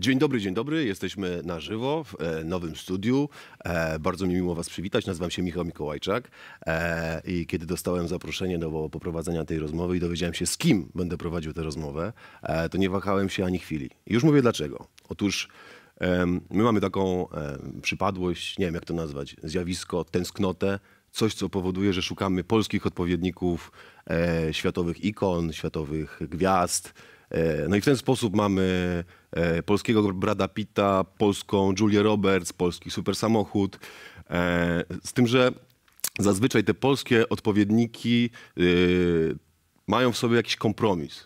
Dzień dobry, dzień dobry. Jesteśmy na żywo w e, nowym studiu. E, bardzo mi miło Was przywitać. Nazywam się Michał Mikołajczak e, i kiedy dostałem zaproszenie do no poprowadzenia tej rozmowy i dowiedziałem się, z kim będę prowadził tę rozmowę, to nie wahałem się ani chwili. I już mówię dlaczego. Otóż my mamy taką przypadłość, nie wiem jak to nazwać, zjawisko, tęsknotę, coś, co powoduje, że szukamy polskich odpowiedników światowych ikon, światowych gwiazd, E, no i w ten sposób mamy e, polskiego Brada Pitta, polską Julię Roberts, polski super samochód. E, z tym, że zazwyczaj te polskie odpowiedniki mają w sobie jakiś kompromis.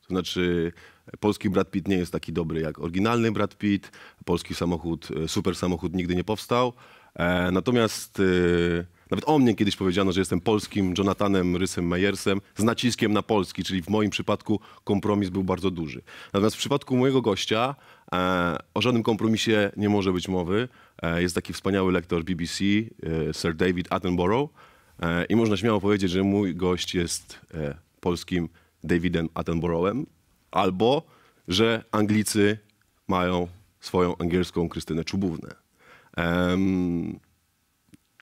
To znaczy polski Brad Pitt nie jest taki dobry jak oryginalny Brad Pitt, polski samochód, super samochód nigdy nie powstał. Natomiast nawet o mnie kiedyś powiedziano, że jestem polskim Jonathanem Rysem Meyersem z naciskiem na Polski, czyli w moim przypadku kompromis był bardzo duży. Natomiast w przypadku mojego gościa e, o żadnym kompromisie nie może być mowy. E, jest taki wspaniały lektor BBC, e, Sir David Attenborough e, i można śmiało powiedzieć, że mój gość jest e, polskim Davidem Attenborough'em albo, że Anglicy mają swoją angielską Krystynę Czubównę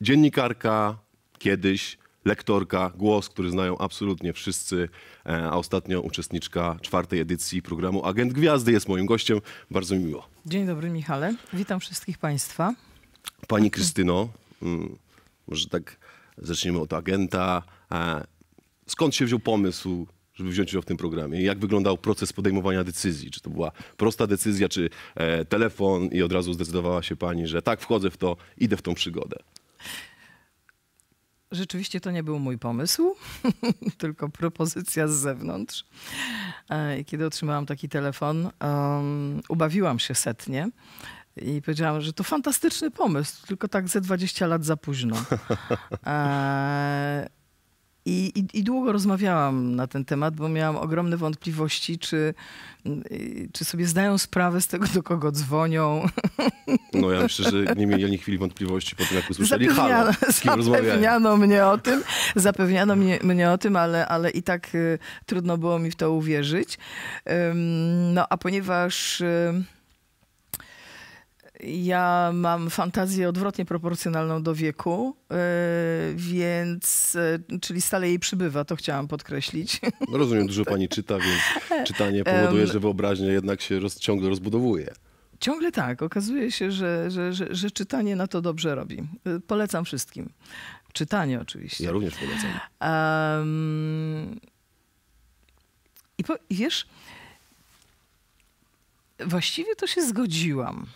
dziennikarka kiedyś, lektorka, głos, który znają absolutnie wszyscy, e, a ostatnio uczestniczka czwartej edycji programu Agent Gwiazdy jest moim gościem. Bardzo mi miło. Dzień dobry Michale, witam wszystkich Państwa. Pani Krystyno, mm, może tak zaczniemy od agenta. E, skąd się wziął pomysł żeby wziąć udział w tym programie? Jak wyglądał proces podejmowania decyzji? Czy to była prosta decyzja, czy e, telefon i od razu zdecydowała się pani, że tak, wchodzę w to, idę w tą przygodę? Rzeczywiście to nie był mój pomysł, tylko propozycja z zewnątrz. E, I kiedy otrzymałam taki telefon, um, ubawiłam się setnie i powiedziałam, że to fantastyczny pomysł, tylko tak ze 20 lat za późno. E i, i, I, długo rozmawiałam na ten temat, bo miałam ogromne wątpliwości, czy, mm, y, czy sobie zdają sprawę z tego, do kogo dzwonią. No ja myślę, że nie mieli chwili wątpliwości po tym, jak usłyszeli zapewniano, halo, z kim Zapewniano mnie o tym, zapewniano mnie, mnie o tym, ale, ale i tak y, trudno było mi w to uwierzyć. Ym, no a ponieważ... Y, ja mam fantazję odwrotnie proporcjonalną do wieku, y, więc, y, czyli stale jej przybywa, to chciałam podkreślić. No rozumiem, dużo pani tak. czyta, więc czytanie powoduje, że wyobraźnia jednak się roz, ciągle rozbudowuje. Ciągle tak. Okazuje się, że, że, że, że czytanie na to dobrze robi. Y, polecam wszystkim. Czytanie oczywiście. Ja również polecam. Um, I po, wiesz, właściwie to się zgodziłam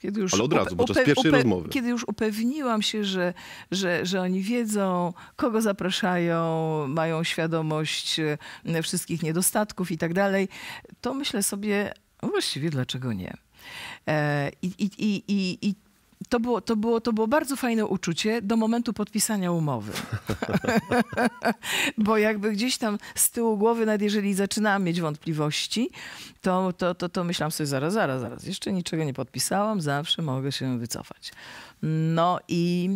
kiedy już Ale od razu, pierwszej rozmowy. Kiedy już upewniłam się, że, że, że oni wiedzą, kogo zapraszają, mają świadomość e, wszystkich niedostatków i tak dalej, to myślę sobie, no właściwie dlaczego nie? E, I, i, i, i to, było, to, było, to było bardzo fajne uczucie do momentu podpisania umowy. Bo jakby gdzieś tam z tyłu głowy, nawet jeżeli zaczynałam mieć wątpliwości, to, to, to, to myślałam sobie zaraz, zaraz, zaraz, jeszcze niczego nie podpisałam, zawsze mogę się wycofać. No i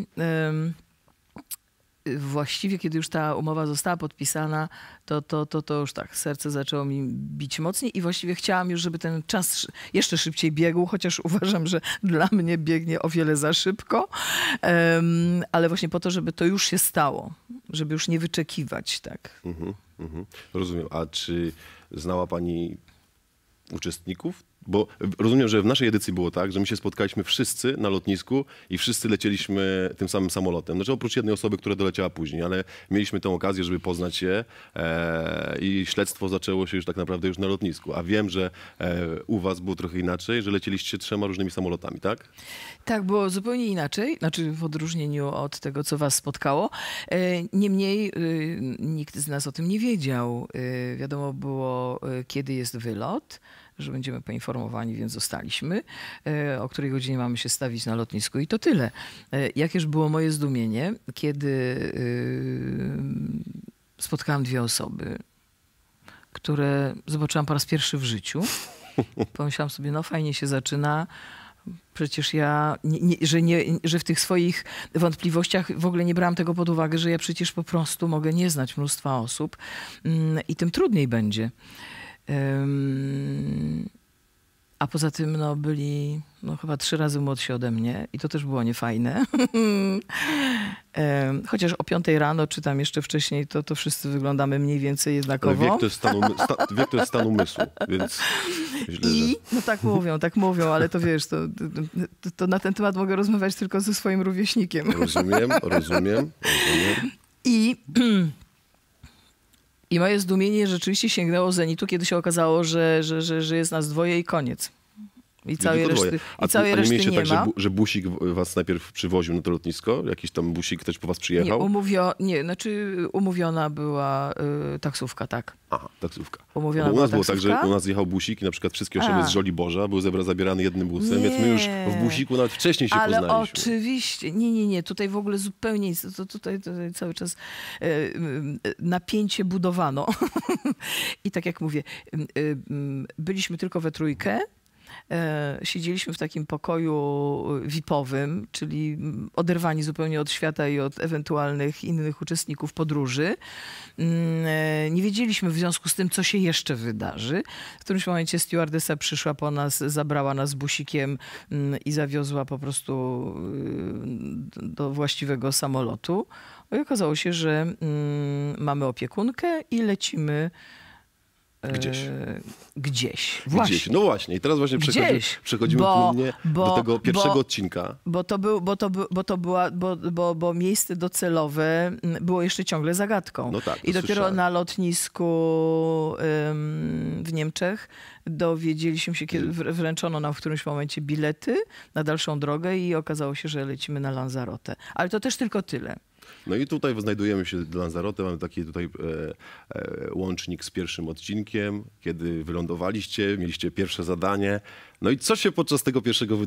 właściwie kiedy już ta umowa została podpisana, to, to, to, to już tak, serce zaczęło mi bić mocniej i właściwie chciałam już, żeby ten czas jeszcze szybciej biegł, chociaż uważam, że dla mnie biegnie o wiele za szybko, um, ale właśnie po to, żeby to już się stało, żeby już nie wyczekiwać, tak. Mhm, mhm. Rozumiem. A czy znała pani uczestników bo rozumiem, że w naszej edycji było tak, że my się spotkaliśmy wszyscy na lotnisku i wszyscy lecieliśmy tym samym samolotem. Znaczy oprócz jednej osoby, która doleciała później, ale mieliśmy tę okazję, żeby poznać się e, i śledztwo zaczęło się już tak naprawdę już na lotnisku. A wiem, że e, u was było trochę inaczej, że lecieliście trzema różnymi samolotami, tak? Tak, było zupełnie inaczej, znaczy w odróżnieniu od tego, co was spotkało. E, niemniej e, nikt z nas o tym nie wiedział. E, wiadomo było, e, kiedy jest wylot że będziemy poinformowani, więc zostaliśmy, e, o której godzinie mamy się stawić na lotnisku i to tyle. E, jakież było moje zdumienie, kiedy e, spotkałam dwie osoby, które zobaczyłam po raz pierwszy w życiu. Pomyślałam sobie, no fajnie się zaczyna. Przecież ja, nie, nie, że, nie, że w tych swoich wątpliwościach w ogóle nie brałam tego pod uwagę, że ja przecież po prostu mogę nie znać mnóstwa osób mm, i tym trudniej będzie. A poza tym no, byli no, chyba trzy razy młodsi ode mnie i to też było niefajne. Chociaż o piątej rano, czy tam jeszcze wcześniej, to, to wszyscy wyglądamy mniej więcej jednakowo. Ale wiek to jest stan, sta- wiek to jest stan umysłu, więc źle, I, że... No tak mówią, tak mówią, ale to wiesz, to, to, to, na ten temat mogę rozmawiać tylko ze swoim rówieśnikiem. Rozumiem, rozumiem, rozumiem. I... I moje zdumienie rzeczywiście sięgnęło zenitu, kiedy się okazało, że, że, że, że jest nas dwoje i koniec. I całej reszty, a, i całej a nie reszty nie tak, ma. Że, że busik was najpierw przywoził na to lotnisko? Jakiś tam busik też po was przyjechał? Nie, umówio, nie znaczy umówiona była y, taksówka, tak. Aha, taksówka. Umówiona no u nas było taksówka? tak, że u nas jechał busik i na przykład wszystkie osoby z Żoli Boża były zebra zabierane jednym busem, nie. więc my już w busiku nawet wcześniej się Ale poznaliśmy. oczywiście, nie, nie, nie, tutaj w ogóle zupełnie nic, to tutaj, tutaj cały czas y, y napięcie budowano. I tak jak mówię, y, y, mm, byliśmy tylko we trójkę, E, siedzieliśmy w takim pokoju e, VIP-owym, czyli mm, oderwani zupełnie od świata i od ewentualnych innych uczestników podróży. Mm, e, nie wiedzieliśmy w związku z tym, co się jeszcze wydarzy. W którymś momencie stewardesa przyszła po nas, zabrała nas busikiem mm, i zawiozła po prostu y, do właściwego samolotu. I okazało się, że mamy opiekunkę i lecimy E, gdzieś. gdzieś. Właśnie. Gdzieś. No właśnie. I teraz właśnie przechodzi, przechodzimy bo, płynnie bo, do tego pierwszego bo, odcinka. Bo to, był, bo, to bo to była, bo, bo, bo miejsce docelowe mm, było jeszcze ciągle zagadką. No tak, I dopiero słyszałem. na lotnisku ym, w Niemczech dowiedzieliśmy się, kiedy mhm. wręczono nam w którymś momencie bilety na dalszą drogę i okazało się, że lecimy na Lanzarote. Ale to też tylko tyle. No i tutaj znajdujemy się w Lanzarote, mamy taki tutaj e, e, łącznik z pierwszym odcinkiem, kiedy wylądowaliście, mieliście pierwsze zadanie. No i co się podczas tego pierwszego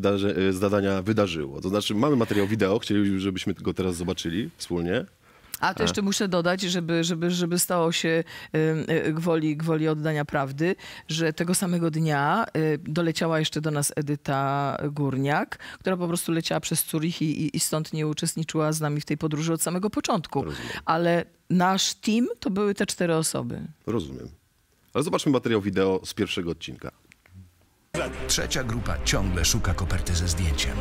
e, zadania wydarzyło? To znaczy mamy materiał wideo, chcielibyśmy go teraz zobaczyli wspólnie. A to e. jeszcze muszę dodać, żeby, żeby, żeby stało się y, gwoli, gwoli oddania prawdy, że tego samego dnia y, doleciała jeszcze do nas Edyta Górniak, która po prostu leciała przez Zurich i, i stąd nie uczestniczyła z nami w tej podróży od samego początku. Rozumiem. Ale nasz team to były te cztery osoby. Rozumiem. Ale zobaczmy materiał wideo z pierwszego odcinka. Trzecia grupa ciągle szuka koperty ze zdjęciem.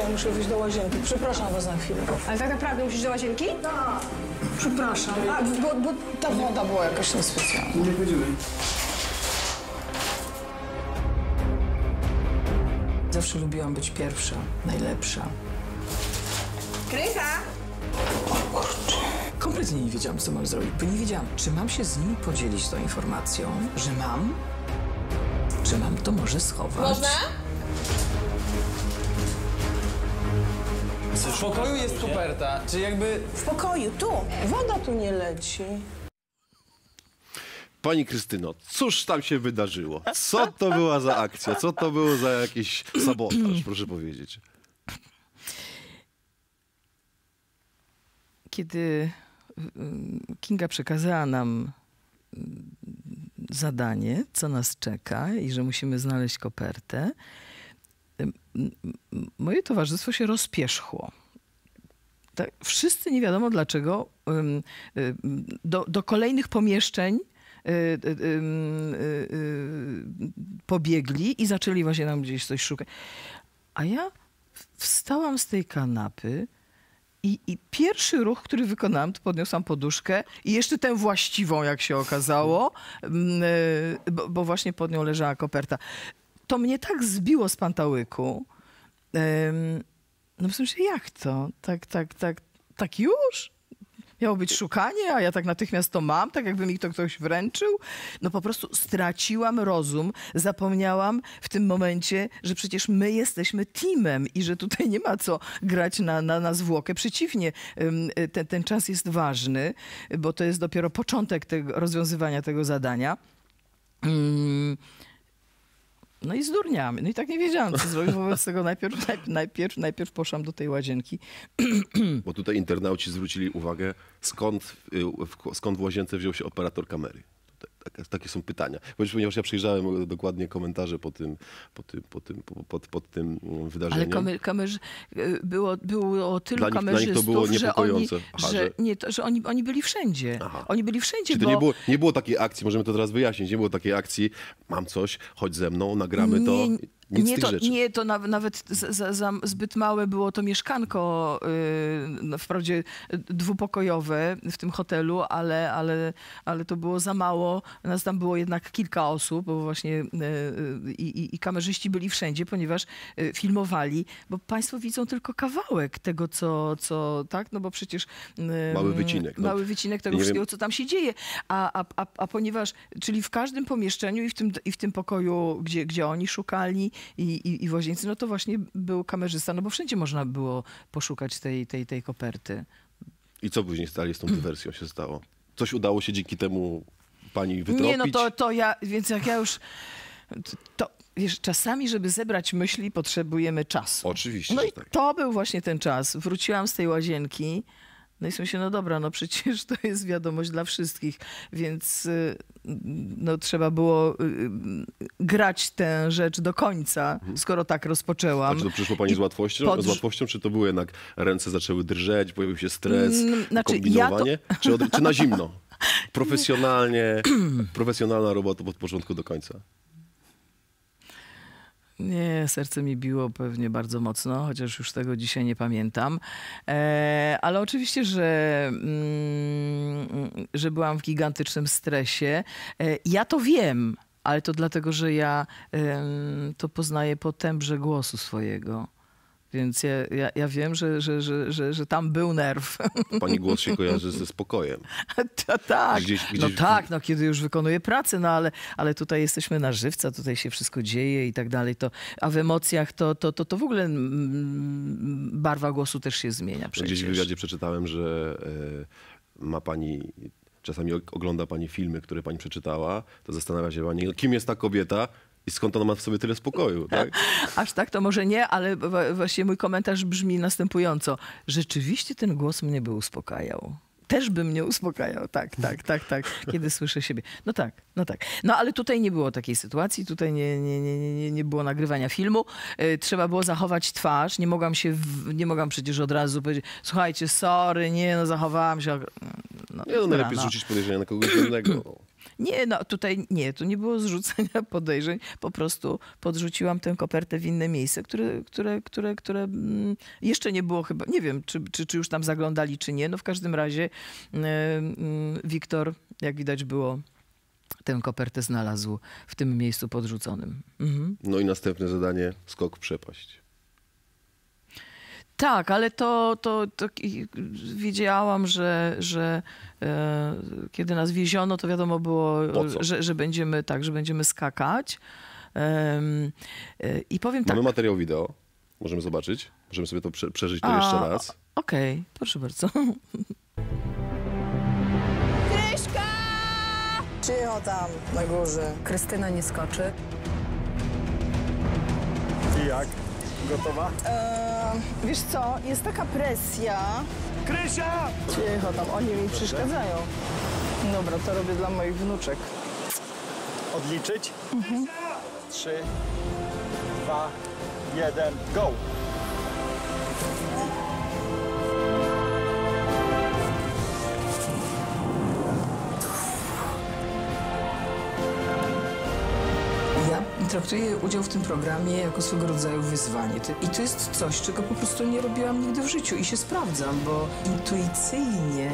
ja muszę wyjść do łazienki. Przepraszam was na chwilę. Ale tak naprawdę musisz do łazienki? Tak. Przepraszam. A, bo, bo ta woda była jakaś niespecjalna. Nie będziemy. Zawsze lubiłam być pierwsza, najlepsza. Krysa. O kurczę. Kompletnie nie wiedziałam, co mam zrobić, bo nie wiedziałam, czy mam się z nimi podzielić tą informacją, że mam, czy mam to może schować. Można? W pokoju jest koperta, czy jakby... W pokoju, tu. Woda tu nie leci. Pani Krystyno, cóż tam się wydarzyło? Co to była za akcja? Co to było za jakiś sabotaż, proszę powiedzieć? Kiedy mm, Kinga przekazała nam mm, zadanie, co nas czeka i że musimy znaleźć kopertę, moje towarzystwo się rozpierzchło. Tak, wszyscy nie wiadomo dlaczego y, do, do kolejnych pomieszczeń y, y, pobiegli i zaczęli właśnie nam gdzieś coś szukać. A ja wstałam z tej kanapy i, i pierwszy ruch, który wykonałam, to podniosłam poduszkę i jeszcze tę właściwą, jak się okazało, bo, bo właśnie pod nią leżała koperta to mnie tak zbiło z pantałyku. Um, no w sensie, jak to? Tak, tak, tak, tak już? Miało być szukanie, a ja tak natychmiast to mam, tak jakby mi to ktoś wręczył. No po prostu straciłam rozum, zapomniałam w tym momencie, że przecież my jesteśmy teamem i że tutaj nie ma co grać na, na, na zwłokę. Przeciwnie, ten, ten czas jest ważny, bo to jest dopiero początek tego, rozwiązywania tego zadania. Mm, no i zdurniamy. No i tak nie wiedziałam, co zrobić. Wobec tego najpierw, najpierw, najpierw, poszłam do tej łazienki. Bo tutaj internauci zwrócili uwagę, skąd, y, skąd w łazience wziął się operator kamery takie są pytania. Ponieważ ja przejrzałem dokładnie komentarze po tym, po tym, po tym, po, pod, pod tym wydarzeniu Ale kamer, kamer, e, było, było tylu dla nich, kamerzystów, to było że, oni, Aha, że, że... Nie, to, że oni, oni byli wszędzie. Aha. Oni byli wszędzie, Czyli bo... nie było, nie było takiej akcji, możemy to teraz wyjaśnić, nie było takiej akcji, mam coś, chodź ze mną, nagramy nie, to. Nic nie, to, nie, to nawet za, za, zbyt małe było to mieszkanko, yy, wprawdzie dwupokojowe w tym hotelu, ale, ale, ale to było za mało. Nas tam było jednak kilka osób, bo właśnie yy, i, i kamerzyści byli wszędzie, ponieważ y, filmowali, bo państwo widzą tylko kawałek tego, co, co tak, no bo przecież... Yy, mały wycinek. No. Mały wycinek tego nie wszystkiego, wiem. co tam się dzieje. A, a, a, a ponieważ, czyli w każdym pomieszczeniu i w tym, i w tym pokoju, gdzie, gdzie oni szukali, i, i w Łazience, no to właśnie był kamerzysta, no bo wszędzie można było poszukać tej, tej, tej koperty. I co później stali z tą dywersją się stało? Coś udało się dzięki temu pani wytropić? Nie, no to, to ja, więc jak ja już... To, wiesz, czasami, żeby zebrać myśli, potrzebujemy czasu. Oczywiście. No i tak. to był właśnie ten czas. Wróciłam z tej łazienki. No i się, no dobra, no przecież to jest wiadomość dla wszystkich, więc y, no, trzeba było y, grać tę rzecz do końca, mhm. skoro tak rozpoczęłam. A czy to przyszło pani z łatwością? Pod... Z łatwością, czy to były jednak ręce zaczęły drżeć, pojawił się stres, mm, znaczy, kombinowanie, ja to... czy, od... czy na zimno? Profesjonalnie, profesjonalna robota od początku do końca. Nie, serce mi biło pewnie bardzo mocno, chociaż już tego dzisiaj nie pamiętam. E, ale oczywiście, że, mm, że byłam w gigantycznym stresie. E, ja to wiem, ale to dlatego, że ja e, to poznaję po tembrze głosu swojego. Więc ja, ja, ja wiem, że, że, że, że, że tam był nerw. Pani głos się kojarzy ze spokojem. To, tak, gdzieś, no gdzieś... no tak, no kiedy już wykonuje pracę, no ale, ale tutaj jesteśmy na żywca, tutaj się wszystko dzieje i tak dalej. To, a w emocjach to, to, to, to w ogóle mm, barwa głosu też się zmienia przecież. Gdzieś w wywiadzie przeczytałem, że e, ma pani czasami ogląda pani filmy, które pani przeczytała, to zastanawia się pani, no, kim jest ta kobieta, i skąd ona ma w sobie tyle spokoju? Tak? Aż tak to może nie, ale właśnie mój komentarz brzmi następująco. Rzeczywiście ten głos mnie by uspokajał też by mnie uspokajał. Tak, tak, tak, tak. Kiedy słyszę siebie. No tak, no tak. No ale tutaj nie było takiej sytuacji, tutaj nie, nie, nie, nie, nie było nagrywania filmu. E, trzeba było zachować twarz. Nie mogłam się, nie mogłam przecież od razu powiedzieć, słuchajcie, sorry, nie, no zachowałam się. No, nie, no najlepiej rzucić podejrzenia na kogoś innego. Nie, no tutaj nie, tu nie było zrzucenia podejrzeń. Po prostu podrzuciłam tę kopertę w inne miejsce, które, które, które, które mm, jeszcze nie było chyba, nie wiem, czy, czy, czy już tam zaglądali, czy nie. No w każdym razie mm, Wiktor, yy, yy, jak widać było, tę kopertę znalazł w tym miejscu podrzuconym. Mhm. No i następne zadanie, skok przepaść. Tak, ale to, to, to wiedziałam, że, że e, kiedy nas wieziono, to wiadomo było, że, że będziemy tak, że będziemy skakać. E, e, I powiem tak. Mamy materiał wideo, możemy zobaczyć, możemy sobie to prze, przeżyć to A, jeszcze raz. Okej, okay, proszę bardzo. Kryszka! Cicho tam na górze. Krystyna nie skoczy. I jak? Gotowa? Eee... Wiesz co, jest taka presja. Krysia! Cicho tam, oni mi przeszkadzają. Dobra, to robię dla moich wnuczek. Odliczyć? Mhm. Trzy, dwa, jeden, go! traktuję udział w tym programie jako swego rodzaju wyzwanie. I to jest coś, czego po prostu nie robiłam nigdy w życiu i się sprawdzam, bo intuicyjnie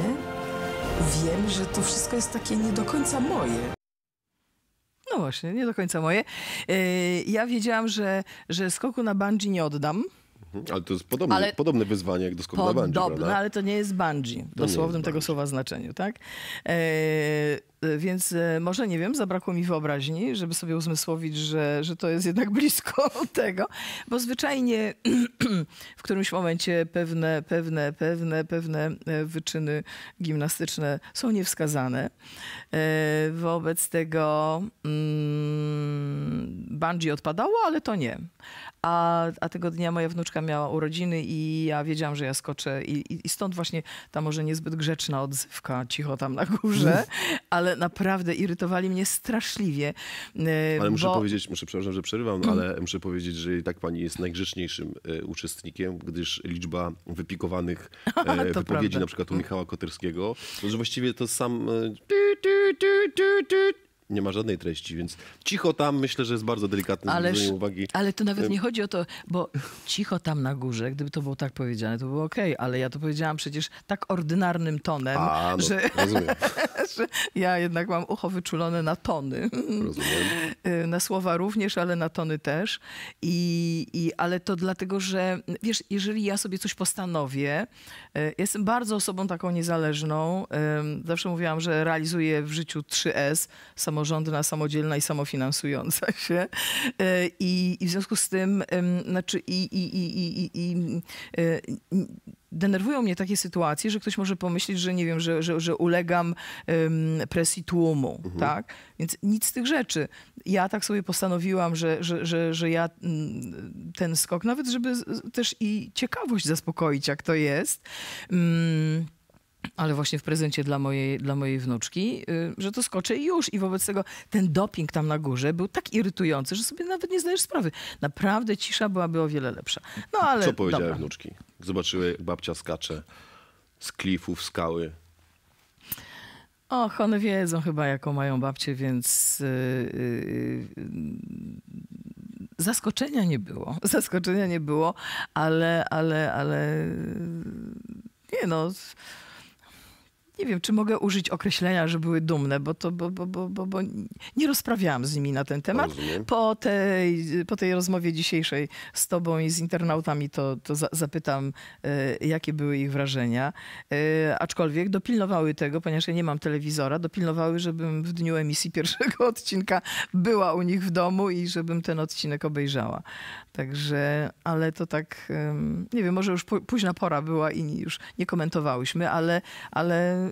wiem, że to wszystko jest takie nie do końca moje. No właśnie, nie do końca moje. Y, ja wiedziałam, że, że skoku na bungee nie oddam. Mhm, ale to jest podobne, ale podobne wyzwanie jak do skoku podobne, na bungee, Podobne, ale to nie jest bungee w dosłownym tego słowa znaczeniu, tak? Y, Y, więc y, może, nie wiem, zabrakło mi wyobraźni, żeby sobie uzmysłowić, że, że to jest jednak blisko tego, bo zwyczajnie w którymś momencie pewne, pewne, pewne, pewne e, wyczyny gimnastyczne są niewskazane. E, wobec tego mm, bungee odpadało, ale to nie. A, a, tego dnia moja wnuczka miała urodziny i ja wiedziałam, że ja skoczę. I, i, i stąd właśnie ta może niezbyt grzeczna odzywka cicho tam na górze, ale naprawdę irytowali mnie straszliwie. E, ale muszę bo... powiedzieć, muszę, przepraszam, że przerywam, mm. ale muszę powiedzieć, że i tak pani jest najgrzeczniejszym e, uczestnikiem, gdyż liczba wypikowanych e, wypowiedzi prawda. na przykład u mm. Michała Koterskiego, że właściwie to sam nie ma żadnej treści, więc cicho tam myślę, że jest bardzo delikatne Ależ, uwagi. Ale to nawet e, nie chodzi o to, bo cicho tam na górze, gdyby to było tak powiedziane, to było ok. ale ja to powiedziałam przecież tak ordynarnym tonem, A, no, że, że, ja jednak mam ucho wyczulone na tony. Rozumiem. E, na słowa również, ale na tony też. I, i, ale to dlatego, że wiesz, jeżeli ja sobie coś postanowię, e, jestem bardzo osobą taką niezależną. Zawsze mówiłam, że realizuję w życiu 3S, samo samorządna, samodzielna i samofinansująca się. E, I, i w związku z tym, znaczy, i, i, i, i, i e, denerwują mnie takie sytuacje, że ktoś może pomyśleć, że nie wiem, że, że, że ulegam presji tłumu, mhm. tak? Więc nic z tych rzeczy. Ja tak sobie postanowiłam, że, że, że, że ja mm, ten skok, nawet żeby też i ciekawość zaspokoić, jak to jest. Mm, ale właśnie w prezencie dla mojej, dla mojej wnuczki, y, że to skoczę i już. I wobec tego ten doping tam na górze był tak irytujący, że sobie nawet nie zdajesz sprawy. Naprawdę cisza byłaby o wiele lepsza. No ale... Co powiedziały dobra. wnuczki? Zobaczyły, jak babcia skacze z klifów, skały. Och, one wiedzą chyba, jaką mają babcię, więc y, y, zaskoczenia nie było. Zaskoczenia nie było, ale, ale, ale nie no nie wiem, czy mogę użyć określenia, że były dumne, bo, to, bo, bo, bo, bo, bo nie rozprawiałam z nimi na ten temat. Po tej, po tej rozmowie dzisiejszej z tobą i z internautami to, to za, zapytam, e, jakie były ich wrażenia. E, aczkolwiek dopilnowały tego, ponieważ ja nie mam telewizora, dopilnowały, żebym w dniu emisji pierwszego odcinka była u nich w domu i żebym ten odcinek obejrzała. Także, ale to tak, nie wiem, może już późna pora była i już nie komentowałyśmy, ale, ale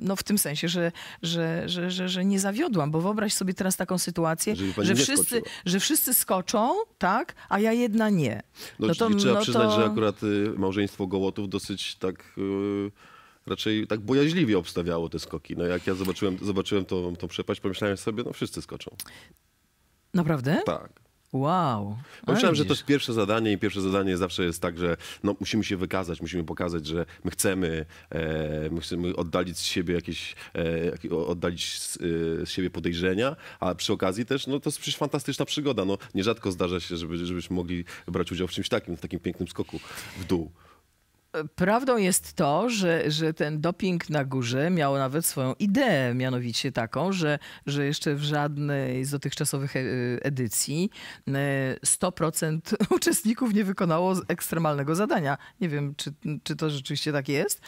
no w tym sensie, że, że, że, że, że nie zawiodłam, bo wyobraź sobie teraz taką sytuację, że wszyscy, że wszyscy skoczą, tak, a ja jedna nie. No, no to, trzeba no przyznać, to... że akurat y, małżeństwo Gołotów dosyć tak... Yy raczej tak bojaźliwie obstawiało te skoki. No jak ja zobaczyłem, zobaczyłem tą, tą przepaść, pomyślałem sobie, no wszyscy skoczą. Naprawdę? Tak. Wow. Myślałem, że to jest pierwsze zadanie i pierwsze zadanie zawsze jest tak, że no, musimy się wykazać, musimy pokazać, że my chcemy, e, my chcemy oddalić z siebie jakieś, e, oddalić z, e, z, siebie podejrzenia, a przy okazji też, no to jest przecież fantastyczna przygoda. No, nierzadko zdarza się, żeby, żebyśmy mogli brać udział w czymś takim, w takim pięknym skoku w dół. Prawdą jest to, że, że ten doping na górze miał nawet swoją ideę, mianowicie taką, że, że jeszcze w żadnej z dotychczasowych e, edycji 100% e, uczestników nie wykonało ekstremalnego zadania. Nie wiem, czy, czy to rzeczywiście tak jest.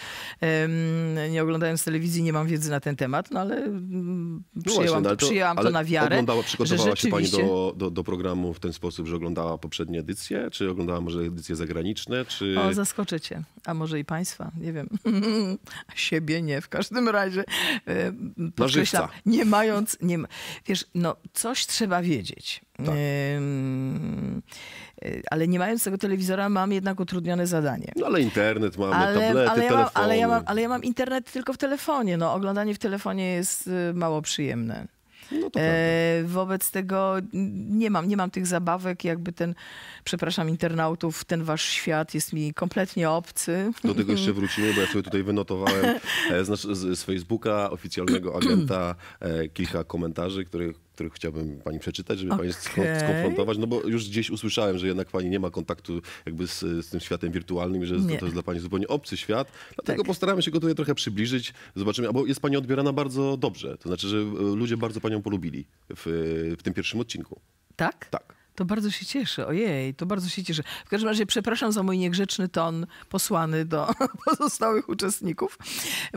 Nie oglądając telewizji, nie mam wiedzy na ten temat, no ale mm, no przyjęłam, to, przyjęłam to na wiarę. Oglądała, przygotowała rzeczywiście... się pani do, do, do, programu w ten sposób, że oglądała poprzednie edycje, czy oglądała może edycje zagraniczne, czy... O, zaskoczycie a może i państwa, nie wiem, siebie nie, w każdym razie e, podkreślam, nie mając, nie ma, wiesz, no coś trzeba wiedzieć. Tak. E, ale nie mając tego telewizora mam jednak utrudnione zadanie. No ale internet mamy, ale, tablety, ale ja mam, telefony. Ale ja, mam, ale ja mam internet tylko w telefonie, no oglądanie w telefonie jest e, mało przyjemne. No e, wobec tego nie mam, nie mam tych zabawek, jakby ten, przepraszam internautów, ten wasz świat jest mi kompletnie obcy. Do tego jeszcze wrócimy, bo ja sobie tutaj wynotowałem e, z, z Facebooka oficjalnego agenta e, kilka komentarzy, których których chciałbym pani przeczytać, żeby okay. pani skonfrontować, no bo już gdzieś usłyszałem, że jednak pani nie ma kontaktu jakby z, z tym światem wirtualnym że to jest dla pani zupełnie obcy świat, dlatego tak. postaramy się go tutaj trochę przybliżyć, zobaczymy, bo jest pani odbierana bardzo dobrze, to znaczy, że e, ludzie bardzo panią polubili w, w tym pierwszym odcinku. Tak? Tak. To bardzo się cieszę. Ojej, to bardzo się cieszę. W każdym razie przepraszam za mój niegrzeczny ton posłany do pozostałych uczestników,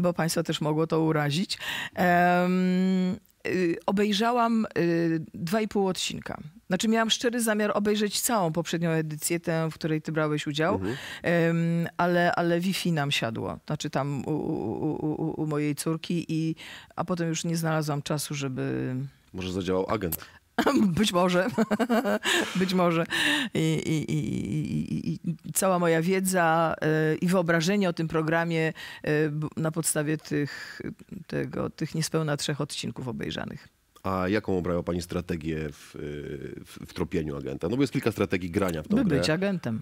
bo państwa też mogło to urazić. Y, obejrzałam y, dwa i pół odcinka. Znaczy miałam szczery zamiar obejrzeć całą poprzednią edycję, tę, w której ty brałeś udział, mhm. ale, ale Wi-Fi nam siadło. Znaczy tam u, u, u, u mojej córki i... A potem już nie znalazłam czasu, żeby... Może zadziałał agent. Być może, być może. I, i, i, I, cała moja wiedza y, i wyobrażenie o tym programie y, na podstawie tych, tego, tych niespełna trzech odcinków obejrzanych. A jaką obrała pani strategię w, y, w, w tropieniu agenta? No bo jest kilka strategii grania w tą By grę. być agentem.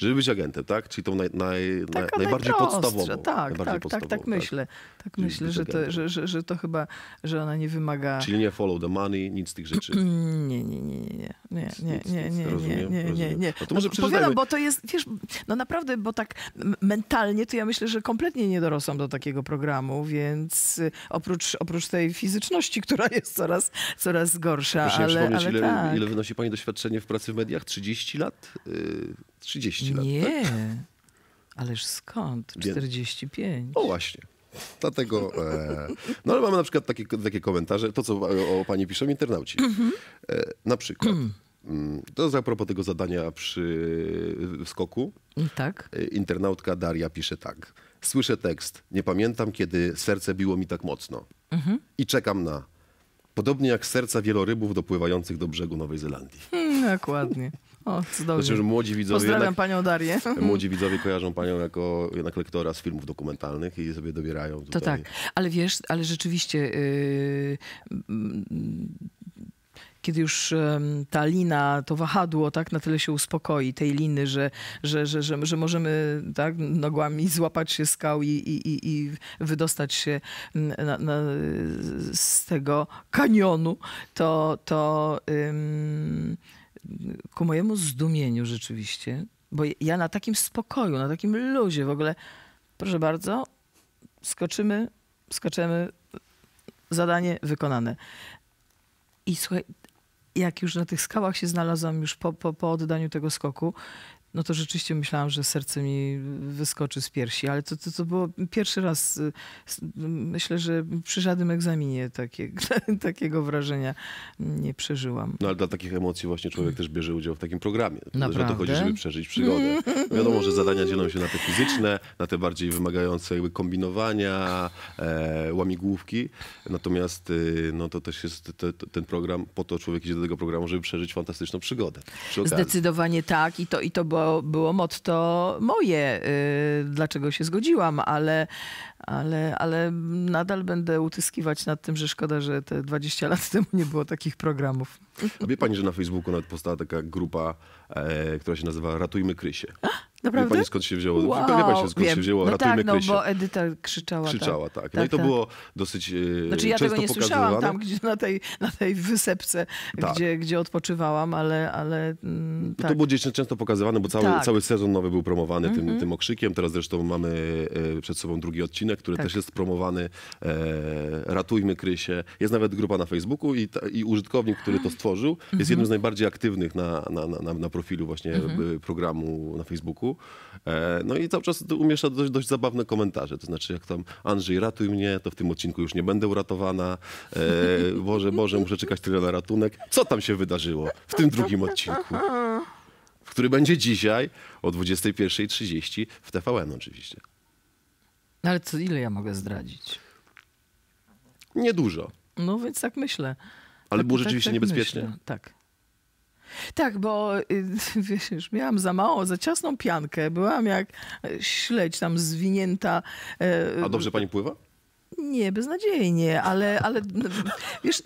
Żeby być agentem, tak? Czyli tą naj, naj, tak, naj najbardziej podstawową. Tak, tak, tak, tak, tak, tak myślę. Tak, myślę, że to, że, że, że to chyba, że ona nie wymaga... Czyli nie follow the money, nic z tych rzeczy. nie, nie, nie, nie, nie, nie, nie, nie, nie, rozumiem, nie, nie, nie. No to może no, przeczytajmy. bo to jest, wiesz, no naprawdę, bo tak mentalnie to ja myślę, że kompletnie nie dorosłam do takiego programu, więc y, oprócz, oprócz tej fizyczności, która jest coraz, coraz gorsza, Proszę ale, ale ile, tak. ile wynosi pani doświadczenie w pracy w mediach? 30 lat? Yy 30 lat. Nie, tak? ależ skąd? 45. O właśnie. Dlatego. E, no ale mamy na przykład takie, takie komentarze, to co o, e, o pani piszą internauci. Mhm. E, na przykład. Mm. Mm, to jest a propos tego zadania przy skoku. Mm, tak. E, internautka Daria pisze tak. Słyszę tekst. Nie pamiętam, kiedy serce biło mi tak mocno. Mhm. I czekam na. Podobnie jak serca wielorybów dopływających do brzegu Nowej Zelandii. Hmm, dokładnie. O, cudownie. Znaczy, że młodzi widzowie Pozdrawiam jednak, panią Darię. Młodzi widzowie kojarzą panią jako jednak lektora z filmów dokumentalnych i sobie dobierają tutaj. To tak, ale wiesz, ale rzeczywiście... Yy, kiedy już ta lina, to wahadło tak na tyle się uspokoi, tej liny, że, że, że, że, że możemy tak, nogłami złapać się skał i, i, i wydostać się mm, na, na, z tego kanionu, to, to ym, ku mojemu zdumieniu rzeczywiście, bo ja na takim spokoju, na takim luzie w ogóle, proszę bardzo, skoczymy, skoczymy, zadanie wykonane. I słuchaj, jak już na tych skałach się znalazłam, już po, po, po oddaniu tego skoku, no to rzeczywiście myślałam, że serce mi wyskoczy z piersi, ale to, to, to było pierwszy raz, y, myślę, że przy żadnym egzaminie takie, takiego wrażenia nie przeżyłam. No ale dla takich emocji właśnie człowiek też bierze udział w takim programie. Naprawdę? to chodzi, żeby przeżyć przygodę. No wiadomo, że zadania dzielą się na te fizyczne, na te bardziej wymagające jakby kombinowania, e, łamigłówki. Natomiast e, no to też jest te, ten program, po to człowiek idzie do tego programu, żeby przeżyć fantastyczną przygodę. Zdecydowanie tak i to, i to było było, było motto moje, y, dlaczego się zgodziłam, ale, ale, ale nadal będę utyskiwać nad tym, że szkoda, że te 20 lat temu nie było takich programów. A wie pani, że na Facebooku nawet powstała taka grupa, e, która się nazywa Ratujmy Krysie. Naprawdę? Wie pani skąd się wzięło? Wow, pani skąd wiem. się wzięło? No Ratujmy tak, no bo Edyta krzyczała. Krzyczała, tak. tak. no tak, i to tak. było dosyć yy, Znaczy ja tego nie słyszałam tam gdzie, na, tej, na tej wysepce, tak. gdzie, gdzie odpoczywałam, ale... ale mm, To tak. było gdzieś często pokazywane, bo cały, tak. cały sezon nowy był promowany mm -hmm. tym, mhm. tym okrzykiem. Teraz zresztą mamy e, przed sobą drugi odcinek, który też jest promowany. E, Ratujmy krysie Jest nawet grupa na Facebooku i, ta, i użytkownik, który to stworzył, jest mm -hmm. jednym z najbardziej aktywnych na, na, na, na, na profilu właśnie -hmm. programu na Facebooku. E, no i cały czas umieszcza dość, dość zabawne komentarze. To znaczy, jak tam Andrzej, ratuj mnie, to w tym odcinku już nie będę uratowana. E, Boże, Boże, muszę czekać tyle na ratunek. Co tam się wydarzyło w tym drugim odcinku? Który będzie dzisiaj o 21.30 w TVN oczywiście. No ale co, ile ja mogę zdradzić? Niedużo. No więc tak myślę. Ale tak, było tak- rzeczywiście tak, tak niebezpiecznie? Myślę. Tak. Tak, bo y, wiesz, miałam za mało, za ciasną piankę. Byłam jak e, śledź tam zwinięta. E, A dobrze pani pływa? Nie, beznadziejnie, ale, ale wiesz,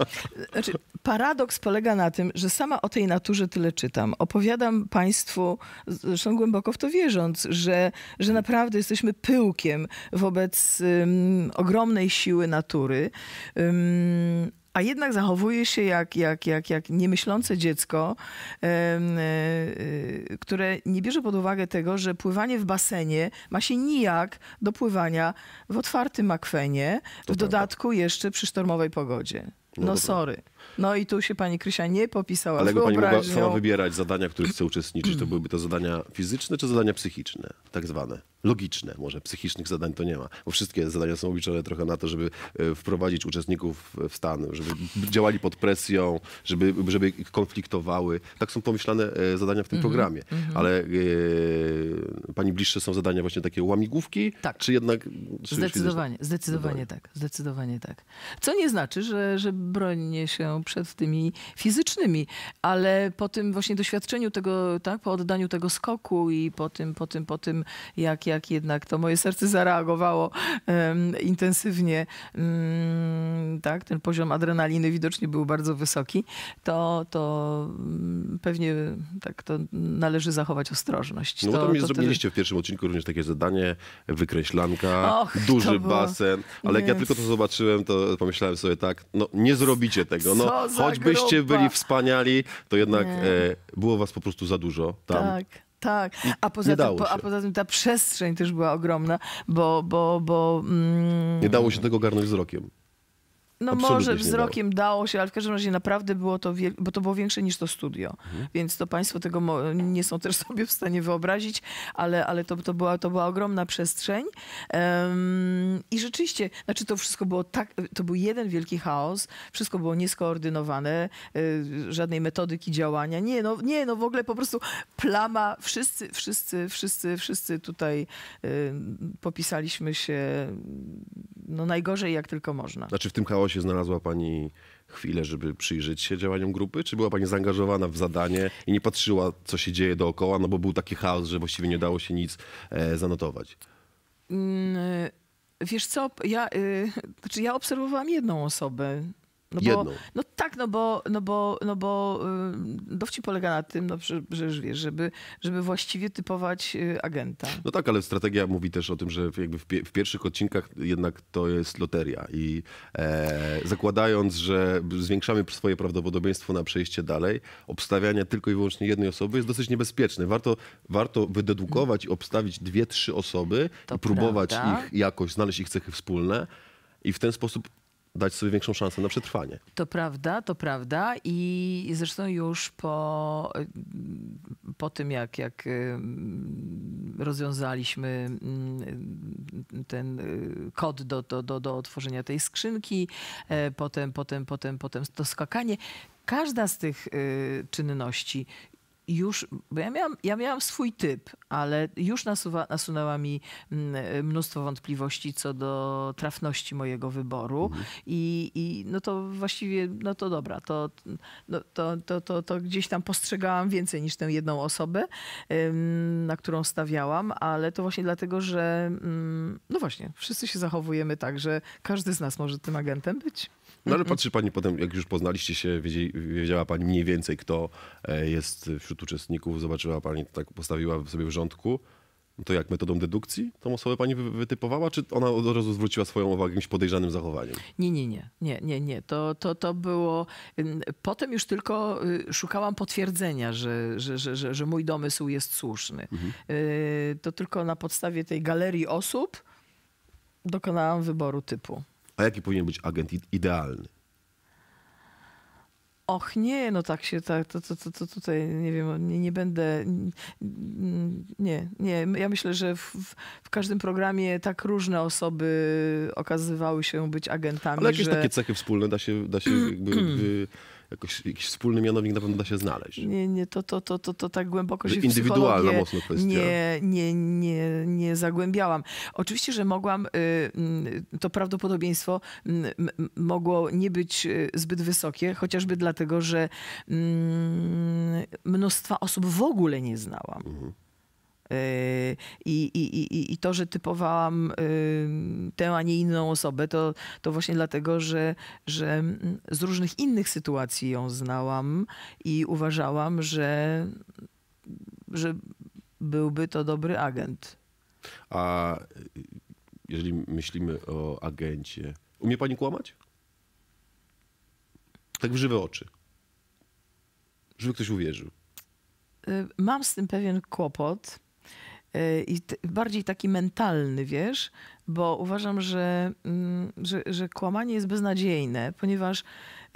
znaczy, paradoks polega na tym, że sama o tej naturze tyle czytam. Opowiadam Państwu, zresztą głęboko w to wierząc, że, że naprawdę jesteśmy pyłkiem wobec um, ogromnej siły natury. Um, a jednak zachowuje się jak, jak, jak, jak niemyślące dziecko, e, e, które nie bierze pod uwagę tego, że pływanie w basenie ma się nijak do pływania w otwartym akwenie, w dodatku jeszcze przy sztormowej pogodzie. No, no sorry. No i tu się pani Krysia nie popisała Ale jakby pani mogła sama wybierać zadania, w których chce uczestniczyć, to byłyby to zadania fizyczne czy zadania psychiczne, tak zwane. Logiczne może, psychicznych zadań to nie ma, bo wszystkie zadania są obliczone trochę na to, żeby e, wprowadzić uczestników w stan, żeby działali pod presją, żeby, żeby konfliktowały. Tak są pomyślane e, zadania w tym mhm, programie, mhm. ale e, pani bliższe są zadania właśnie takie łamigłówki, tak. czy jednak... Czy zdecydowanie, zdecydowanie tak, zdecydowanie tak. Co nie znaczy, że, że bronię się przed tymi fizycznymi, ale po tym właśnie doświadczeniu tego, tak, po oddaniu tego skoku i po tym, po tym, po tym jak, jak jednak to moje serce zareagowało um, intensywnie, um, tak, ten poziom adrenaliny widocznie był bardzo wysoki, to, to mm, pewnie tak, to należy zachować ostrożność. No to, bo tam to zrobiliście w pierwszym odcinku również takie zadanie, wykreślanka, Och, duży basen, ale jak ja tylko to zobaczyłem, to pomyślałem sobie tak, no nie zrobicie tego, no no, choćbyście grupa. byli wspaniali, to jednak e, było was po prostu za dużo tam. Tak. Tak, a poza, tym, po, a poza tym ta przestrzeń też była ogromna, bo... bo, bo mm... Nie dało się tego garnąć wzrokiem. No może wzrokiem dało. dało. się, ale w każdym razie naprawdę było to, bo to było większe niż to studio, mhm. więc to państwo tego nie są też sobie w stanie wyobrazić, ale, ale to, to, była, to była ogromna przestrzeń um, i rzeczywiście, znaczy to wszystko było tak, to był jeden wielki chaos, wszystko było nieskoordynowane, y, żadnej metodyki działania, nie no, nie no w ogóle po prostu plama, wszyscy, wszyscy, wszyscy, wszyscy tutaj y, popisaliśmy się no najgorzej jak tylko można. Znaczy w tym chaosie się znalazła pani chwilę, żeby przyjrzeć się działaniom grupy? Czy była pani zaangażowana w zadanie i nie patrzyła, co się dzieje dookoła, no bo był taki chaos, że właściwie nie dało się nic e, zanotować? Mm, e, wiesz co, ja, y, znaczy ja obserwowałam jedną osobę no bo, Jedną. No tak, no bo, no bo, no bo y, dowcip polega na tym, no że wiesz, żeby, żeby właściwie typować y, agenta. No tak, ale strategia mówi też o tym, że jakby w, w pierwszych odcinkach jednak to jest loteria i e, zakładając, że zwiększamy swoje prawdopodobieństwo na przejście dalej, obstawianie tylko i wyłącznie jednej osoby jest dosyć niebezpieczne. Warto, warto wydedukować i obstawić dwie, trzy osoby to i próbować prawda. ich jakoś, znaleźć ich cechy wspólne i w ten sposób dać sobie większą szansę na przetrwanie. To prawda, to prawda. I zresztą już po, po tym, jak, jak mm, rozwiązaliśmy mm, ten y, kod do, do, do, do otworzenia tej skrzynki, e, potem, potem, potem, potem to skakanie, każda z tych y, czynności już, bo ja miałam, ja miałam swój typ, ale już nasuwa, nasunęła mi mm, mnóstwo wątpliwości co do trafności mojego wyboru mhm. I, i no to właściwie, no to dobra, to, no, to, to, to, to gdzieś tam postrzegałam więcej niż tę jedną osobę, na którą stawiałam, ale to właśnie dlatego, że mm, no właśnie, wszyscy się zachowujemy tak, że każdy z nas może tym agentem być. No ale patrzy pani potem, jak już poznaliście się, wiedziała pani mniej więcej, kto e, jest wśród uczestników, zobaczyła pani, tak postawiła sobie w rządku. to jak metodą dedukcji tą osobę pani wytypowała, czy ona od razu zwróciła swoją uwagę jakimś podejrzanym zachowaniem? Nie, nie, nie, nie, nie, nie. To, to, to było. Potem już tylko y, szukałam potwierdzenia, że, że, że, że, że mój domysł jest słuszny. Mhm. Y, to tylko na podstawie tej galerii osób dokonałam wyboru typu. A jaki powinien być agent idealny? Och nie, no tak się, tak, to, to, to, to tutaj nie wiem, nie, nie będę, nie, nie. Ja myślę, że w, w każdym programie tak różne osoby okazywały się być agentami, Ale jakieś że... takie cechy wspólne da się, da się jakby... jakoś, jakiś wspólny mianownik na pewno da się znaleźć. Nie, nie, to, to, to, to, to tak głęboko się Indywidualna w mocno kwestia. Nie, nie, nie, nie zagłębiałam. Oczywiście, że mogłam, y, mm, to prawdopodobieństwo mm, mogło nie być y, zbyt wysokie, chociażby dlatego, że mm, mnóstwa osób w ogóle nie znałam. Mhm. Y, I, i, i, I to, że typowałam y, tę, a nie inną osobę, to, to właśnie dlatego, że, że mm, z różnych innych sytuacji ją znałam i uważałam, że, że byłby to dobry agent. A jeżeli myślimy o agencie, umie pani kłamać? Tak w żywe oczy. Żeby ktoś uwierzył. Y, mam z tym pewien kłopot E, i bardziej taki mentalny, wiesz, bo uważam, że, mm, że, że kłamanie jest beznadziejne, ponieważ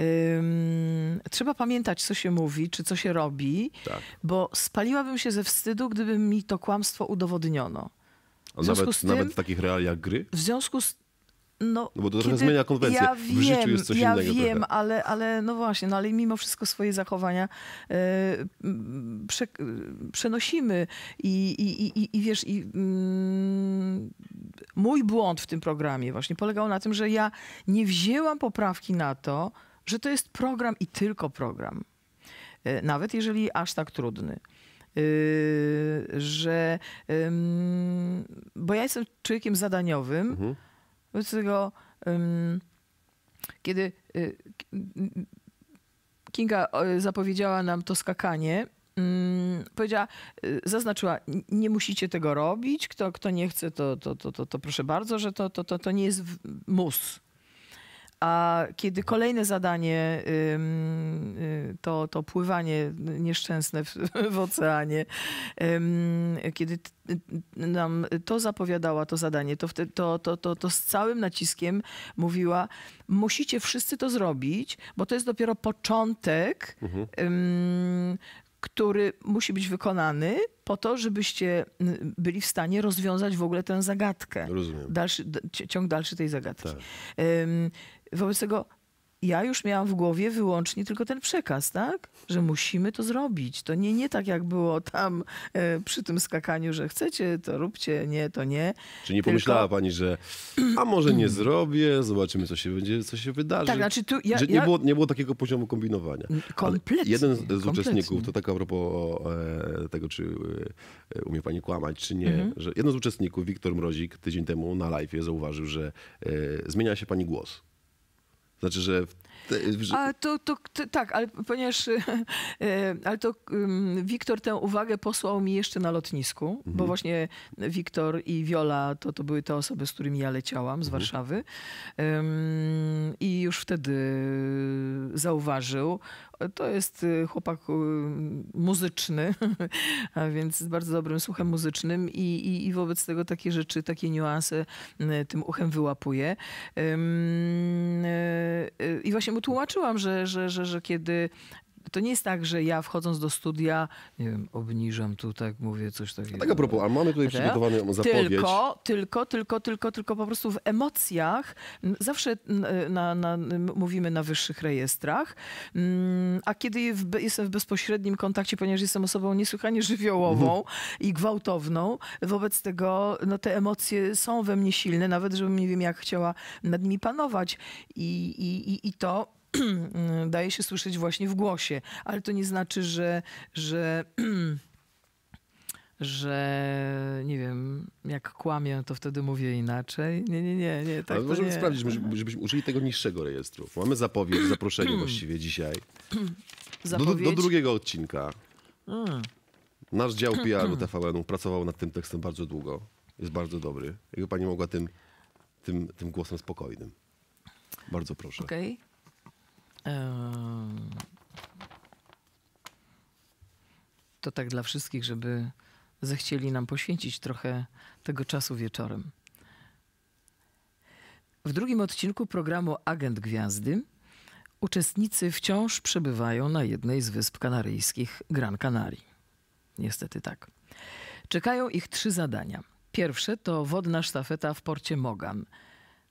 ym, trzeba pamiętać, co się mówi, czy co się robi, tak. bo spaliłabym się ze wstydu, gdyby mi to kłamstwo udowodniono. A nawet, tym, nawet w takich realiach gry? W związku z no, no bo to trochę zmienia konwencję. Ja wiem, w życiu jest coś ja innego. Ja wiem, ale, ale no właśnie, no ale mimo wszystko swoje zachowania e, prze, przenosimy i, i, i, i wiesz, i, mm, mój błąd w tym programie właśnie polegał na tym, że ja nie wzięłam poprawki na to, że to jest program i tylko program. E, nawet jeżeli aż tak trudny. E, że, bo ja jestem człowiekiem zadaniowym, mhm wobec tego, kiedy y, Kinga zapowiedziała nam to skakanie, powiedziała, y, zaznaczyła, nie musicie tego robić, kto, kto nie chce, to, to, to, to, proszę bardzo, że to, to, to, to nie jest mus. A kiedy kolejne zadanie, y, to, to pływanie nieszczęsne w, w oceanie, kiedy y, nam to zapowiadała to zadanie, to, to, to, to, to z całym naciskiem mówiła, musicie wszyscy to zrobić, bo to jest dopiero początek, mhm. który musi być wykonany, po to, żebyście y, byli w stanie rozwiązać w ogóle tę zagadkę. Rozumiem. Dalszy, ciąg dalszy tej zagadki. Tak. Wobec tego ja już miałam w głowie wyłącznie tylko ten przekaz, tak? Że musimy to zrobić. To nie, nie tak, jak było tam e, przy tym skakaniu, że chcecie, to róbcie, nie, to nie. Czy nie tylko... pomyślała pani, że a może nie zrobię, zobaczymy, co się będzie, co się wydarzy. Tak, znaczy tu ja, że nie, ja... Było, nie było takiego poziomu kombinowania. Kompletnie. Ale jeden z uczestników, to tak a propos e, tego, czy e, umie pani kłamać, czy nie, mhm. że jeden z uczestników, Wiktor Mrozik, tydzień temu na live zauważył, że e, zmienia się pani głos. Znaczy, że Y, a to, to, to, tak, ale ponieważ e, ale to Wiktor tę uwagę posłał mi jeszcze na lotnisku, mhm. bo właśnie Wiktor i Wiola to, to były te osoby, z którymi ja leciałam z mhm. Warszawy. Um, I już wtedy zauważył, e, to jest y, chłopak y, muzyczny, a więc z bardzo dobrym słuchem muzycznym i, i, i wobec tego takie rzeczy, takie niuanse tym uchem wyłapuje. Um, I właśnie właśnie mu tłumaczyłam, że, że, że, że kiedy to nie jest tak, że ja wchodząc do studia, nie wiem, obniżam tu, tak mówię, coś takiego. A tak a propos, ale mamy tutaj znaczy, przygotowaną zapowiedź. Tylko, tylko, tylko, tylko, tylko po prostu w emocjach, zawsze e, na, na, mówimy na wyższych rejestrach, mm, a kiedy jestem w bezpośrednim kontakcie, ponieważ jestem osobą niesłychanie żywiołową mhm. i gwałtowną, wobec tego no, te emocje są we mnie silne, nawet żebym nie wiem jak chciała nad nimi panować i, i, i, i to daje się słyszeć właśnie w głosie, ale to nie znaczy, że, że, że nie wiem, jak kłamię, to wtedy mówię inaczej. Nie, nie, nie, nie. Tak ale możemy nie. sprawdzić, żebyśmy użyli tego niższego rejestru. Mamy zapowiedź, zaproszenie właściwie dzisiaj. Do, do, drugiego odcinka. Nasz dział PR-u tvn pracował nad tym tekstem bardzo długo. Jest bardzo dobry. Jakby pani mogła tym, tym, tym głosem spokojnym. Bardzo proszę. Okej. Okay. To tak dla wszystkich, żeby zechcieli nam poświęcić trochę tego czasu wieczorem. W drugim odcinku programu Agent Gwiazdy uczestnicy wciąż przebywają na jednej z wysp kanaryjskich Gran Canaria. Niestety tak. Czekają ich trzy zadania. Pierwsze to wodna sztafeta w porcie Mogam.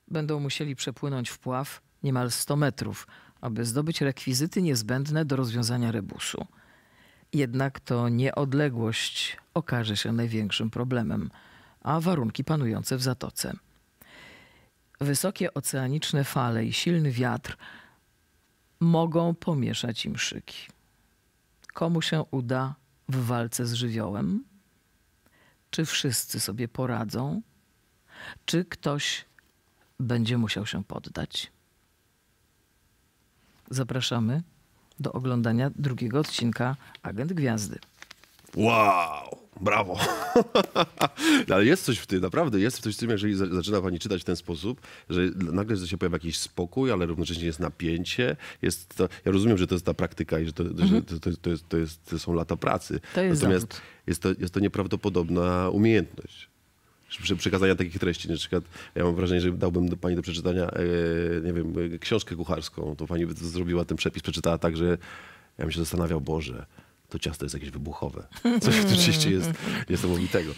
Będą musieli przepłynąć w pław niemal 100 metrów aby zdobyć rekwizyty niezbędne do rozwiązania rebusu. Jednak to nieodległość okaże się największym problemem, a warunki panujące w zatoce. Wysokie oceaniczne fale i silny wiatr mogą pomieszać im szyki. Komu się uda w walce z żywiołem? Czy wszyscy sobie poradzą? Czy ktoś będzie musiał się poddać? Zapraszamy do oglądania drugiego odcinka Agent Gwiazdy. Wow! Brawo! Ale jest coś w tym, naprawdę jest coś w tym, jeżeli zaczyna pani czytać w ten sposób, że nagle się pojawia jakiś spokój, ale równocześnie jest napięcie. Jest to, ja rozumiem, że to jest ta praktyka i że to, mhm. to, to, to, jest, to, jest, to są lata pracy. To jest Natomiast jest to, jest to nieprawdopodobna umiejętność przekazania takich treści. Na przykład ja mam wrażenie, że dałbym do pani do przeczytania, e, nie wiem, książkę kucharską, to pani by zrobiła ten przepis, przeczytała tak, że ja bym się zastanawiał, Boże, to ciasto jest jakieś wybuchowe. Coś oczywiście jest niesamowitego.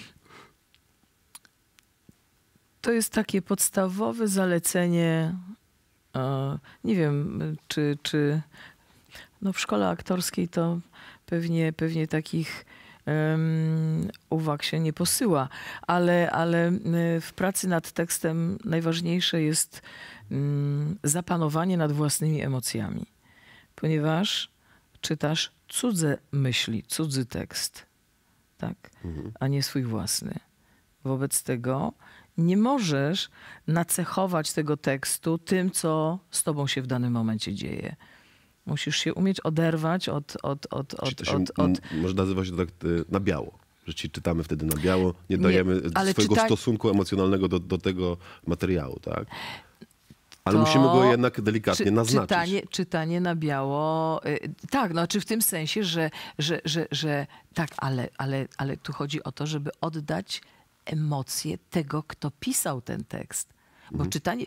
To jest takie podstawowe zalecenie. E, nie wiem, czy, czy no w szkole aktorskiej to pewnie, pewnie takich uwag się nie posyła, ale, ale w pracy nad tekstem najważniejsze jest mm, zapanowanie nad własnymi emocjami, ponieważ czytasz cudze myśli, cudzy tekst, tak? Mhm. a nie swój własny. Wobec tego nie możesz nacechować tego tekstu tym, co z tobą się w danym momencie dzieje. Musisz się umieć oderwać od... od, od, od, od, od... Może nazywa się to tak y, na biało że ci czytamy wtedy na biało, nie dajemy nie, swojego czyta... stosunku emocjonalnego do, do tego materiału, tak? Ale to... musimy go jednak delikatnie czy, naznaczyć. Czytanie, czytanie na biało, y, tak, no czy w tym sensie, że, że, że, że tak, ale, ale, ale tu chodzi o to, żeby oddać emocje tego, kto pisał ten tekst. Bo mhm. czytanie,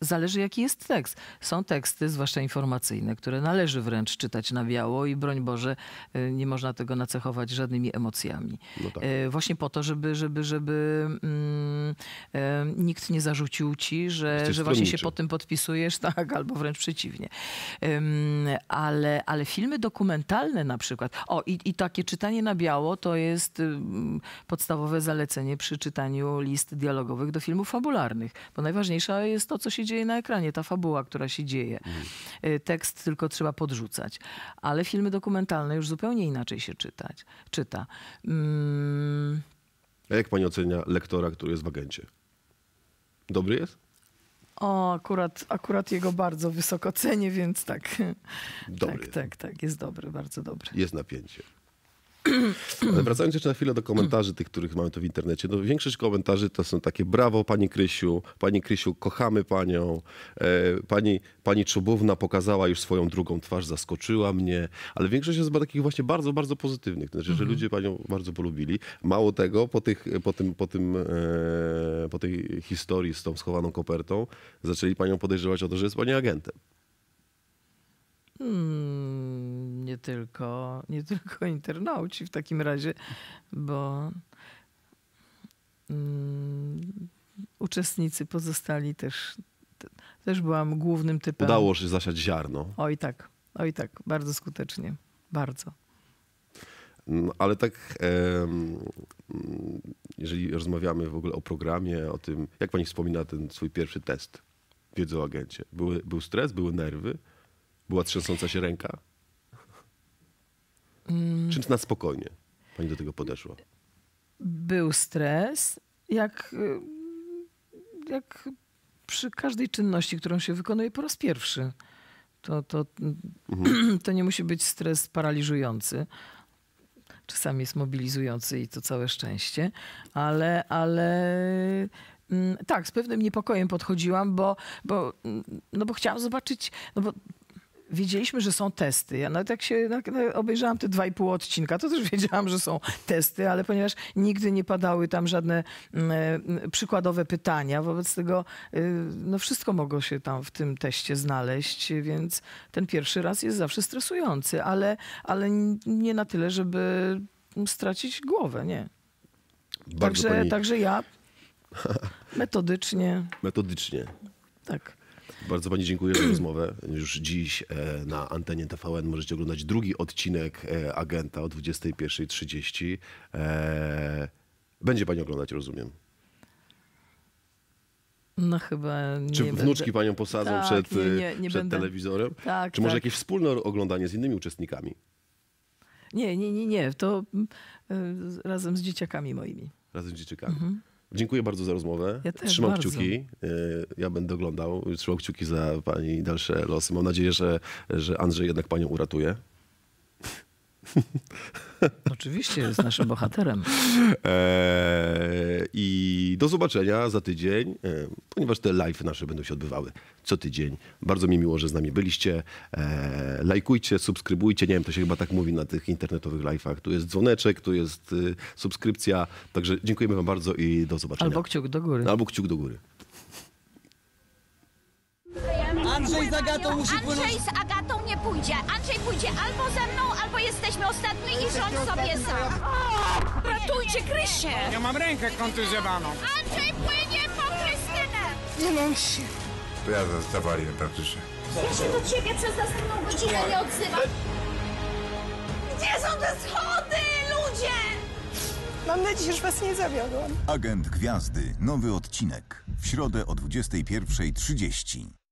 zależy jaki jest tekst. Są teksty, zwłaszcza informacyjne, które należy wręcz czytać na biało i broń Boże, y, nie można tego nacechować żadnymi emocjami. No tak. Y, właśnie po to, żeby, żeby, żeby mm, y, nikt nie zarzucił ci, że, że właśnie się po tym podpisujesz, tak, albo wręcz przeciwnie. Ale, ale filmy dokumentalne na przykład, o i, i takie czytanie na biało to jest podstawowe zalecenie przy czytaniu list dialogowych do filmów fabularnych, bo najważniejsze jest to, co się dzieje na ekranie, ta fabuła, która się dzieje. Mhm. E, tekst tylko trzeba podrzucać. Ale filmy dokumentalne już zupełnie inaczej się czytać, czyta. Mm. A jak pani ocenia lektora, który jest w agencie? Dobry jest? O, akurat, akurat jego bardzo wysoko cenię, więc tak. Dobry. Tak, tak, tak, jest dobry, bardzo dobry. Jest napięcie. Ale wracając jeszcze na chwilę do komentarzy tych, których mamy to w internecie. No, większość komentarzy to są takie brawo pani Krysiu, pani Krysiu, kochamy panią, e, pani, pani Czubówna pokazała już swoją drugą twarz, zaskoczyła mnie, ale większość jest takich właśnie bardzo, bardzo pozytywnych, to znaczy, mhm. że ludzie panią bardzo polubili. Mało tego, po, tych, po, tym, po, tym, e, po tej historii z tą schowaną kopertą zaczęli panią podejrzewać o to, że jest pani agentem. Hmm nie tylko, nie tylko internauci w takim razie, bo mm, uczestnicy pozostali też, też byłam głównym typem. Udało się zasiać ziarno. Oj tak, oj tak, bardzo skutecznie, bardzo. No, ale tak, jeżeli rozmawiamy w ogóle o programie, o tym, jak pani wspomina ten swój pierwszy test wiedzy o agencie? Były, był stres, były nerwy, była trzęsąca się ręka? Czy na spokojnie pani do tego podeszła? Był stres, jak, jak przy każdej czynności, którą się wykonuje po raz pierwszy. To, to, mhm. to nie musi być stres paraliżujący. Czasami jest mobilizujący i to całe szczęście, ale, ale mm, tak, z pewnym niepokojem podchodziłam, bo, bo, mm, no bo chciałam zobaczyć, no bo wiedzieliśmy, że są testy. Ja nawet jak się obejrzałam te dwa i pół odcinka, to też wiedziałam, że są testy, ale ponieważ nigdy nie padały tam żadne mm, mm, przykładowe pytania, wobec tego y, no wszystko mogło się tam w tym teście znaleźć, więc ten pierwszy raz jest zawsze stresujący, ale, ale nie na tyle, żeby stracić głowę, nie. także, pani... także ja metodycznie. Metodycznie. Tak. Bardzo Pani dziękuję za rozmowę. Już dziś e, na antenie TVN możecie oglądać drugi odcinek e, Agenta o 21.30. E, będzie Pani oglądać, rozumiem. No chyba nie. Czy wnuczki będę... panią posadzą tak, przed, nie, nie, nie przed telewizorem? Tak, Czy tak. może jakieś wspólne oglądanie z innymi uczestnikami? Nie, nie, nie, nie. To mm, razem z dzieciakami moimi. Razem z dzieciakami. Mhm. Dziękuję bardzo za rozmowę. Ja Trzymam bardzo. kciuki. E, ja będę oglądał. Trzymam kciuki za pani dalsze losy. Mam nadzieję, że, że Andrzej jednak panią uratuje. Oczywiście jest naszym bohaterem. Eee, I do zobaczenia za tydzień, e, ponieważ te live nasze będą się odbywały co tydzień. Bardzo mi miło, że z nami byliście. Eee, lajkujcie, subskrybujcie. Nie wiem, to się chyba tak mówi na tych internetowych live'ach. Tu jest dzwoneczek, tu jest y, subskrypcja. Także dziękujemy Wam bardzo i do zobaczenia. Albo kciuk do góry. Albo kciuk do góry. Andrzej z Agatą musi Andrzej z Agatą nie pójdzie, Andrzej pójdzie albo ze mną, albo jesteśmy ostatni i rządź sobie sam. Ratujcie Krysię! Ja mam rękę kontuzjowaną. Andrzej płynie po Krystynę! Nie mam się. To ja zawaliłem praktycznie. Ja się do ciebie przez następną godzinę nie odzywam. Gdzie są te schody, ludzie? Mam nadzieję, że was nie zawiodłam. Agent Gwiazdy. Nowy odcinek. W środę o 21.30.